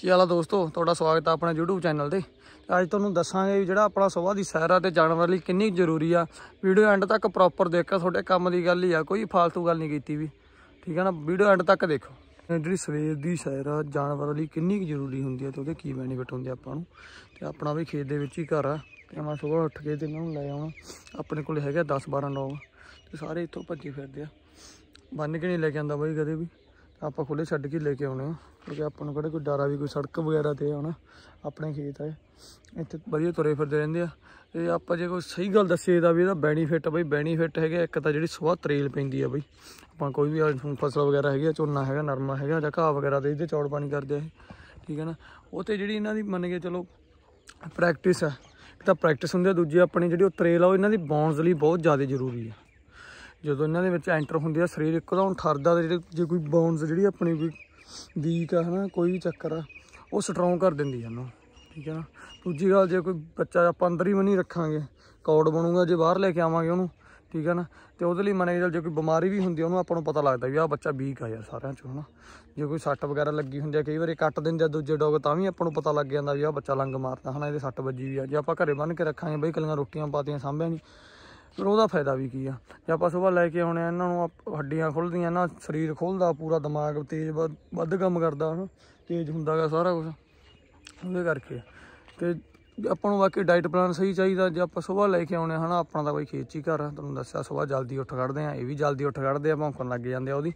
ਕੀ ਹਾਲਾ ਦੋਸਤੋ ਤੁਹਾਡਾ ਸਵਾਗਤ ਆ ਆਪਣੇ YouTube ਚੈਨਲ ਤੇ ਅੱਜ ਤੁਹਾਨੂੰ ਦੱਸਾਂਗੇ ਜਿਹੜਾ ਆਪਣਾ ਸਵੇਰ ਦੀ ਸੈਰ ਆ ਤੇ ਜਾਨਵਰ ਲਈ ਕਿੰਨੀ ਜ਼ਰੂਰੀ ਆ ਵੀਡੀਓ ਐਂਡ ਤੱਕ ਪ੍ਰੋਪਰ ਦੇਖੋ ਤੁਹਾਡੇ ਕੰਮ ਦੀ ਗੱਲ ਹੀ ਆ ਕੋਈ ਫालतू ਗੱਲ ਨਹੀਂ ਕੀਤੀ ਵੀ ਠੀਕ ਆ ਨਾ ਵੀਡੀਓ ਐਂਡ ਤੱਕ ਦੇਖੋ ਜਿਹੜੀ ਸਵੇਰ ਦੀ ਸੈਰ ਆ ਜਾਨਵਰਾਂ ਲਈ ਕਿੰਨੀ ਜ਼ਰੂਰੀ ਹੁੰਦੀ ਆ ਤੇ ਉਹਦੇ ਕੀ ਬੈਨੀਫਿਟ ਹੁੰਦੇ ਆਪਾਂ ਨੂੰ ਤੇ ਆਪਣਾ ਵੀ ਖੇਤ ਦੇ ਵਿੱਚ ਹੀ ਘਰ ਆ ਤੇ ਮੈਂ ਸਵੇਰ ਉੱਠ ਕੇ ਤੇ ਇਹਨਾਂ ਨੂੰ ਲੈ ਆਉਣਾ ਆਪਣੇ ਕੋਲ ਹੈਗਾ 10 12 ਲੋਕ ਤੇ ਸਾਰੇ ਇੱਥੋਂ ਭੱਜੀ ਫਿਰਦੇ ਆ ਬੰਨ ਕੇ ਨਹੀਂ ਲੈ ਕੇ ਆਂਦਾ ਬਾਈ ਕਦੇ ਵੀ ਆਪਾਂ ਖੁੱਲੇ ਛੱਡ ਕੇ ਲੈ ਕੇ ਆਉਣੇ ਕਿਉਂਕਿ ਆਪਾਂ ਨੂੰ ਕਿਹੜਾ ਕੋਈ ਡਾਰਾ ਵੀ ਕੋਈ ਸੜਕ ਵਗੈਰਾ ਤੇ ਆਉਣਾ ਆਪਣੇ ਖੇਤ ਆ ਇੱਥੇ ਵਧੀਆ ਤੁਰੇ ਫਿਰਦੇ ਰਹਿੰਦੇ ਆ ਤੇ ਆਪਾਂ ਜੇ ਕੋਈ ਸਹੀ ਗੱਲ ਦੱਸੀਏ ਦਾ ਵੀ ਇਹਦਾ ਬੈਨੀਫਿਟ ਬਈ ਬੈਨੀਫਿਟ ਹੈਗਾ ਇੱਕ ਤਾਂ ਜਿਹੜੀ ਸਵਾ ਤਰੇਲ ਪੈਂਦੀ ਆ ਬਈ ਆਪਾਂ ਕੋਈ ਵੀ ਫਸਲ ਵਗੈਰਾ ਹੈਗੀ ਆ ਝੋਨਾ ਹੈਗਾ ਨਰਮਾ ਹੈਗਾ ਜਾਂ ਘਾਹ ਵਗੈਰਾ ਦੇ ਇਹਦੇ ਚੌੜ ਪਾਣੀ ਕਰਦੇ ਆ ਠੀਕ ਹੈ ਨਾ ਉਹ ਤੇ ਜਿਹੜੀ ਇਹਨਾਂ ਦੀ ਮੰਨ ਕੇ ਚਲੋ ਪ੍ਰੈਕਟਿਸ ਆ ਤਾਂ ਪ੍ਰੈਕਟਿਸ ਹੁੰਦੀ ਆ ਦੂਜੀ ਆਪਣੀ ਜਿਹੜੀ ਉਹ ਤਰੇਲ ਆ ਉਹ ਇਹਨਾਂ ਦੀ ਬੌਂਸ ਲਈ ਬਹੁਤ ਜ਼ਿਆਦਾ ਜ਼ਰੂਰੀ ਆ ਜਦੋਂ ਇਹਨਾਂ ਦੇ ਵਿੱਚ ਐਂਟਰ ਹੁੰਦੀ ਆ ਸਰੀਰ ਇੱਕਦਮ ਠਰਦਾ ਤੇ ਜੇ ਕੋਈ ਬੋਨਸ ਜਿਹੜੀ ਆਪਣੀ ਕੋਈ ਵੀਕ ਆ ਹਨਾ ਕੋਈ ਵੀ ਚੱਕਰ ਆ ਉਹ ਸਟਰੋਂਗ ਕਰ ਦਿੰਦੀ ਆ ਇਹਨੂੰ ਠੀਕ ਹੈ ਨਾ ਦੂਜੀ ਗੱਲ ਜੇ ਕੋਈ ਬੱਚਾ ਆਪਾਂ ਅੰਦਰ ਹੀ ਨਹੀਂ ਰੱਖਾਂਗੇ ਕੌੜ ਬਣੂਗਾ ਜੇ ਬਾਹਰ ਲੈ ਕੇ ਆਵਾਂਗੇ ਉਹਨੂੰ ਠੀਕ ਹੈ ਨਾ ਤੇ ਉਹਦੇ ਲਈ ਮਨੇ ਜੇ ਕੋਈ ਬਿਮਾਰੀ ਵੀ ਹੁੰਦੀ ਉਹਨੂੰ ਆਪਾਂ ਨੂੰ ਪਤਾ ਲੱਗਦਾ ਵੀ ਆਹ ਬੱਚਾ ਵੀਕ ਆ ਯਾਰ ਸਾਰਿਆਂ ਚੋਂ ਹਨਾ ਜੇ ਕੋਈ ਸੱਟ ਵਗੈਰਾ ਲੱਗੀ ਹੁੰਦੀ ਆ ਕਈ ਵਾਰੀ ਕੱਟ ਦਿੰਦੇ ਆ ਦੂਜੇ ਡੌਗ ਤਾਂ ਵੀ ਆਪਾਂ ਨੂੰ ਪਤਾ ਲੱਗ ਜਾਂਦਾ ਵੀ ਆਹ ਬੱਚਾ ਲੰਗ ਮਾਰਦਾ ਹਨਾ ਇਹਦੇ ਸੱਟ ਵੱਜੀ ਵੀ ਆ ਜੇ ਆਪਾਂ ਘਰੇ ਬੰਨ ਕੇ ਰੱਖਾਂਗੇ ਬਈ ਕੱਲੀਆਂ ਰੋਟੀਆਂ ਪਾਤੀਆਂ ਸਾਂਭਿਆਂ ਨਹੀਂ ਫਿਰ ਉਹਦਾ ਫਾਇਦਾ ਵੀ ਕੀ ਆ ਜੇ ਆਪਾਂ ਸਵੇਰ ਲੈ ਕੇ ਆਉਣੇ ਆ ਇਹਨਾਂ ਨੂੰ ਹੱਡੀਆਂ ਖੁੱਲਦੀਆਂ ਨਾ ਸਰੀਰ ਖੁੱਲਦਾ ਪੂਰਾ ਦਿਮਾਗ ਤੇਜ਼ ਵੱਧ ਕੰਮ ਕਰਦਾ ਹਨ ਤੇਜ਼ ਹੁੰਦਾਗਾ ਸਾਰਾ ਕੁਝ ਉਹਦੇ ਕਰਕੇ ਤੇ ਆਪਾਂ ਨੂੰ ਵਾਕਈ ਡਾਈਟ ਪਲਾਨ ਸਹੀ ਚਾਹੀਦਾ ਜੇ ਆਪਾਂ ਸਵੇਰ ਲੈ ਕੇ ਆਉਣੇ ਹਨਾ ਆਪਣਾ ਤਾਂ ਕੋਈ ਖੇਚ ਹੀ ਕਰ ਤੁਹਾਨੂੰ ਦੱਸਿਆ ਸਵੇਰ ਜਲਦੀ ਉੱਠ ਖੜਦੇ ਆ ਇਹ ਵੀ ਜਲਦੀ ਉੱਠ ਖੜਦੇ ਆ ਭੌਂਕਣ ਲੱਗ ਜਾਂਦੇ ਆ ਉਹਦੀ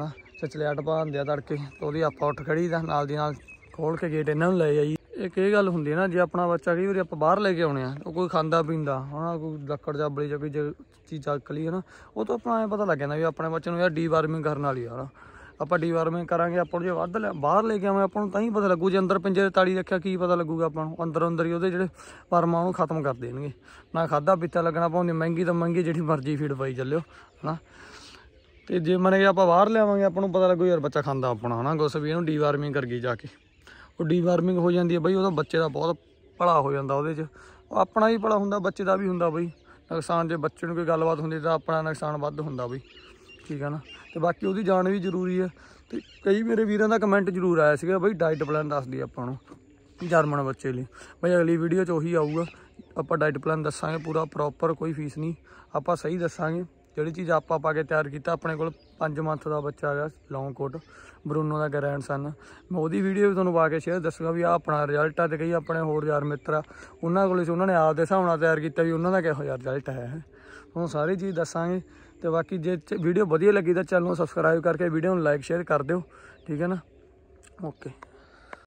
ਹਾਂ ਚਚਲੇ ਪਾ ਹੁੰਦੇ ਆ ਤੜਕੇ ਤੇ ਉਹਦੀ ਆਪਾਂ ਉੱਠ ਖੜੀਦਾ ਨਾਲ ਦੀ ਨਾਲ ਖੋਲ ਕੇ ਗੇਟ ਇਹਨਾਂ ਨੂੰ ਲੈ ਜਾਈ ਇੱਕ ਇਹ ਗੱਲ ਹੁੰਦੀ ਹੈ ਨਾ ਜੇ ਆਪਣਾ ਬੱਚਾ ਕਈ ਵਾਰੀ ਆਪਾਂ ਬਾਹਰ ਲੈ ਕੇ ਆਉਣੇ ਆ ਉਹ ਕੋਈ ਖਾਂਦਾ ਪੀਂਦਾ ਹਨਾ ਕੋਈ ਲੱਕੜ ਜਾਂ ਬਲੀ ਜਾਂ ਕੋਈ ਚੀਜ਼ ਚੱਕ ਲਈ ਹਨਾ ਉਹ ਤੋਂ ਆਪਣਾ ਐ ਪਤਾ ਲੱਗ ਜਾਂਦਾ ਵੀ ਆਪਣੇ ਬੱਚੇ ਨੂੰ ਯਾਰ ਡੀਵਾਰਮਿੰਗ ਕਰਨ ਵਾਲੀ ਆ ਹਨਾ ਆਪਾਂ ਡੀਵਾਰਮਿੰਗ ਕਰਾਂਗੇ ਆਪਾਂ ਨੂੰ ਜੇ ਵੱਧ ਬਾਹਰ ਲੈ ਕੇ ਆਵਾਂ ਆਪਾਂ ਨੂੰ ਤਾਂ ਹੀ ਪਤਾ ਲੱਗੂ ਜੇ ਅੰਦਰ ਪਿੰਜਰੇ ਤਾੜੀ ਰੱਖਿਆ ਕੀ ਪਤਾ ਲੱਗੂਗਾ ਆਪਾਂ ਨੂੰ ਅੰਦਰ ਅੰਦਰ ਹੀ ਉਹਦੇ ਜਿਹੜੇ ਪਰਮਾ ਨੂੰ ਖਤਮ ਕਰ ਦੇਣਗੇ ਨਾ ਖਾਦਾ ਪੀਤਾ ਲੱਗਣਾ ਪਾਉਂਦੇ ਮਹਿੰਗੀ ਤਾਂ ਮਹਿੰਗੀ ਜਿਹੜੀ ਮਰਜ਼ੀ ਫੀਡ ਪਾਈ ਚੱਲਿਓ ਹਨਾ ਤੇ ਜੇ ਮਨੇ ਆਪਾਂ ਬਾਹਰ ਲਿਆਵਾਂਗੇ ਆਪਾਂ ਨੂੰ ਪਤਾ ਲੱਗੂ ਯਾਰ ਬੱਚਾ ਖਾਂਦਾ ਆਪਣਾ ਹਨਾ ਕੁਛ ਵੀ ਇਹਨੂੰ ਡੀਵਾਰਮਿੰਗ ਕਰ ਗਈ ਜਾ ਕੇ ਉਹ ਡੀਵਾਰਮਿੰਗ ਹੋ ਜਾਂਦੀ ਹੈ ਬਈ ਉਹਦਾ ਬੱਚੇ ਦਾ ਬਹੁਤ ਭਲਾ ਹੋ ਜਾਂਦਾ ਉਹਦੇ 'ਚ ਉਹ ਆਪਣਾ ਵੀ ਭਲਾ ਹੁੰਦਾ ਬੱਚੇ ਦਾ ਵੀ ਹੁੰਦਾ ਬਈ ਨੁਕਸਾਨ ਜੇ ਬੱਚੇ ਨੂੰ ਕੋਈ ਗੱਲਬਾਤ ਹੁੰਦੀ ਤਾਂ ਆਪਣਾ ਨੁਕਸਾਨ ਵੱਧ ਹੁੰਦਾ ਬਈ ਠੀਕ ਹੈ ਨਾ ਤੇ ਬਾਕੀ ਉਹਦੀ ਜਾਣ ਵੀ ਜ਼ਰੂਰੀ ਹੈ ਤੇ ਕਈ ਮੇਰੇ ਵੀਰਾਂ ਦਾ ਕਮੈਂਟ ਜ਼ਰੂਰ ਆਇਆ ਸੀਗਾ ਬਈ ਡਾਈਟ ਪਲਾਨ ਦੱਸ ਦੀ ਆਪਾਂ ਨੂੰ ਜਰਮਨ ਬੱਚੇ ਲਈ ਬਈ ਅਗਲੀ ਵੀਡੀਓ 'ਚ ਉਹੀ ਆਊਗਾ ਆਪਾਂ ਡਾਈਟ ਪਲਾਨ ਦੱਸਾਂਗੇ ਪੂਰਾ ਪ੍ਰੋਪਰ ਕੋਈ ਫੀਸ ਨਹੀਂ ਆਪਾਂ ਸਹੀ ਦੱਸਾਂਗੇ ਜਿਹੜੀ ਚੀਜ਼ ਆਪਾਂ ਪਾ ਕੇ ਤਿਆਰ ਕੀਤਾ ਆਪਣੇ ਕੋਲ 5 ਮੰਥ ਦਾ ਬੱਚਾ ਆ ਗਿਆ ਲੌਂਗ ਕੋਟ ਬਰੂਨੋ ਦਾ ਗ੍ਰੈਂਡ ਸਨ ਮੈਂ ਉਹਦੀ ਵੀਡੀਓ ਵੀ ਤੁਹਾਨੂੰ ਪਾ ਕੇ ਸ਼ੇਅਰ ਦੱਸੂਗਾ ਵੀ ਆ ਆਪਣਾ ਰਿਜ਼ਲਟ ਆ ਤੇ ਕਈ ਆਪਣੇ ਹੋਰ ਯਾਰ ਮਿੱਤਰ ਆ ਉਹਨਾਂ ਕੋਲ ਸੀ ਉਹਨਾਂ ਨੇ ਆਪ ਦੇ ਹਿਸਾਬ ਨਾਲ ਤਿਆਰ ਕੀਤਾ ਵੀ ਉਹਨਾਂ ਦਾ ਕਿਹੋ ਜਿਹਾ ਰਿਜ਼ਲਟ ਆਇਆ ਹੈ ਤੁਹਾਨੂੰ ਸਾਰੀ ਚੀਜ਼ ਦੱਸਾਂਗੇ ਤੇ ਬਾਕੀ ਜੇ ਵੀਡੀਓ ਵਧੀਆ ਲੱਗੀ ਤਾਂ ਚੈਨਲ ਨੂੰ ਸਬਸਕ੍ਰਾਈਬ ਕਰਕੇ ਵੀਡੀਓ ਨੂੰ ਲਾਈਕ ਸ਼ੇਅਰ ਕਰ ਦਿਓ ਠੀਕ ਹੈ ਨਾ ਓਕੇ